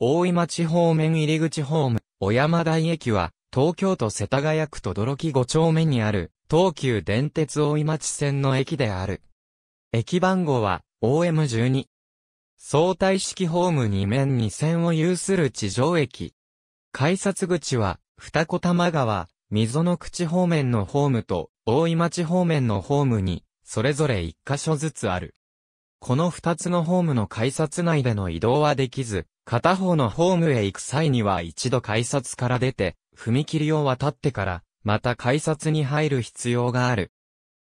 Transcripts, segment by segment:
大井町方面入口ホーム、小山台駅は、東京都世田谷区とどろき5丁目にある、東急電鉄大井町線の駅である。駅番号は、OM12。相対式ホーム2面2線を有する地上駅。改札口は、二子玉川、溝の口方面のホームと、大井町方面のホームに、それぞれ一箇所ずつある。この二つのホームの改札内での移動はできず、片方のホームへ行く際には一度改札から出て、踏切を渡ってから、また改札に入る必要がある。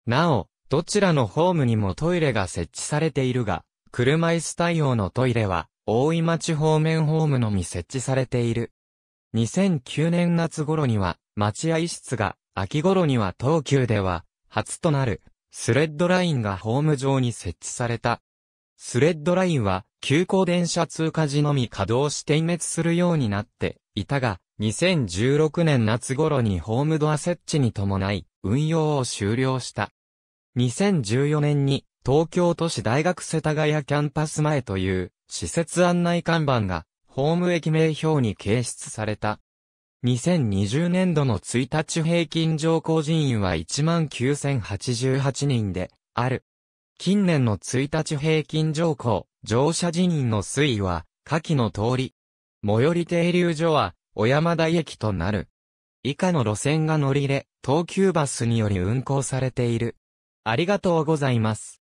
なお、どちらのホームにもトイレが設置されているが、車椅子対応のトイレは、大井町方面ホームのみ設置されている。2009年夏頃には、待合室が、秋頃には東急では、初となる、スレッドラインがホーム上に設置された。スレッドラインは、急行電車通過時のみ稼働して隠滅するようになっていたが、2016年夏頃にホームドア設置に伴い、運用を終了した。2014年に、東京都市大学世田谷キャンパス前という、施設案内看板が、ホーム駅名表に掲出された。2020年度の1日平均乗降人員は19,088人で、ある。近年の1日平均乗降、乗車人員の推移は、下記の通り。最寄り停留所は、小山台駅となる。以下の路線が乗り入れ、東急バスにより運行されている。ありがとうございます。